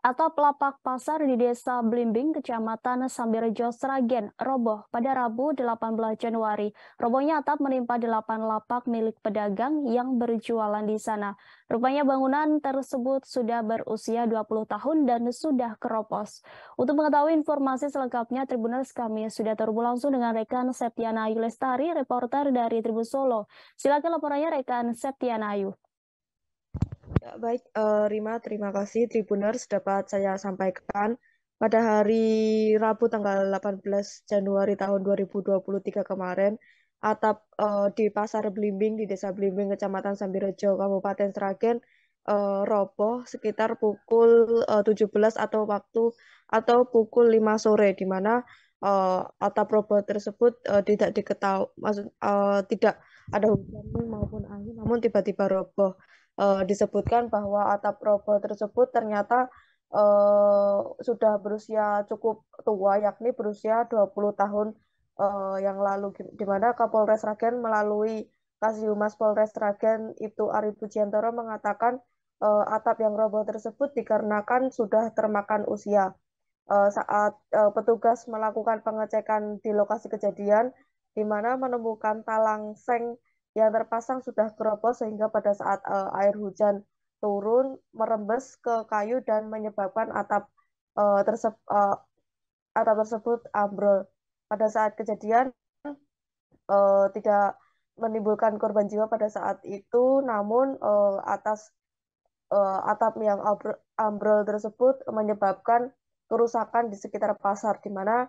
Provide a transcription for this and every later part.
atau pelapak pasar di Desa Blimbing, Kecamatan Sambirejo, Sragen, roboh pada Rabu 18 Januari. Robohnya atap menimpa delapan lapak milik pedagang yang berjualan di sana. Rupanya bangunan tersebut sudah berusia 20 tahun dan sudah keropos. Untuk mengetahui informasi selengkapnya, Tribuners kami sudah terhubung langsung dengan rekan Septiana Ayu Lestari, reporter dari Tribun Solo. Silakan laporannya rekan Septiana Ayu. Ya, baik, uh, Rima, terima kasih. Tribuners dapat saya sampaikan pada hari Rabu tanggal 18 Januari tahun 2023 kemarin, atap uh, di Pasar Blimbing di Desa Blimbing Kecamatan Sambirejo, Kabupaten Sragen uh, roboh sekitar pukul uh, 17 atau waktu atau pukul 5 sore di mana uh, atap roboh tersebut uh, tidak diketahui maksud uh, tidak ada hujan maupun angin namun tiba-tiba roboh uh, disebutkan bahwa atap robo tersebut ternyata uh, sudah berusia cukup tua, yakni berusia 20 tahun uh, yang lalu, di mana Kapolres Ragen melalui Humas Polres Ragen itu Ari Pujiantoro mengatakan uh, atap yang robo tersebut dikarenakan sudah termakan usia. saat petugas melakukan pengecekan di lokasi kejadian, di mana menemukan talang seng yang terpasang sudah keropos sehingga pada saat uh, air hujan turun merembes ke kayu dan menyebabkan atap uh, eh, tersep, uh, eh, atap tersebut ambrol. Pada saat kejadian uh, tidak menimbulkan korban jiwa pada saat itu, namun uh, atas uh, atap yang ambrol tersebut menyebabkan kerusakan di sekitar pasar, di mana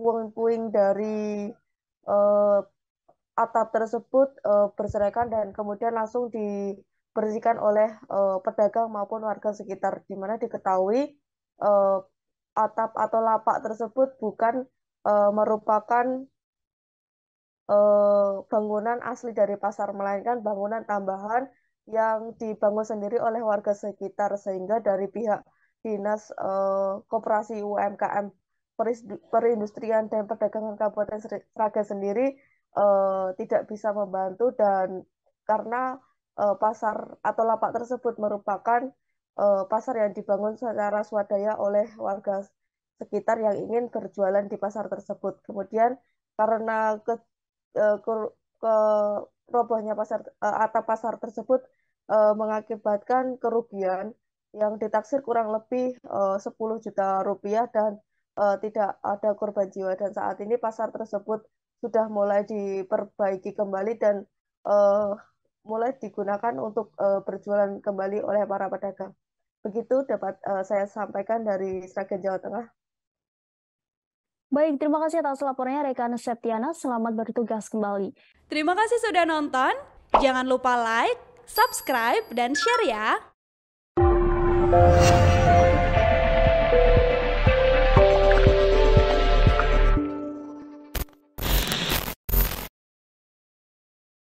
puing-puing dari uh, atap tersebut uh, berserakan dan kemudian langsung dibersihkan oleh uh, pedagang maupun warga sekitar, di mana diketahui uh, atap atau lapak tersebut bukan uh, merupakan uh, bangunan asli dari pasar, melainkan bangunan tambahan yang dibangun sendiri oleh warga sekitar, sehingga dari pihak Dinas uh, Koperasi UMKM Perindustrian dan Perdagangan Kabupaten Sragen sendiri uh, tidak bisa membantu dan karena uh, pasar atau lapak tersebut merupakan uh, pasar yang dibangun secara swadaya oleh warga sekitar yang ingin berjualan di pasar tersebut. Kemudian karena ke, ke, ke robohnya pasar uh, atap pasar tersebut uh, mengakibatkan kerugian yang ditaksir kurang lebih uh, 10 juta rupiah dan uh, tidak ada korban jiwa dan saat ini pasar tersebut sudah mulai diperbaiki kembali dan uh, mulai digunakan untuk uh, berjualan kembali oleh para pedagang. Begitu dapat uh, saya sampaikan dari Sragen Jawa Tengah. Baik, terima kasih atas laporannya rekan Septiana. Selamat bertugas kembali. Terima kasih sudah nonton. Jangan lupa like, subscribe, dan share ya.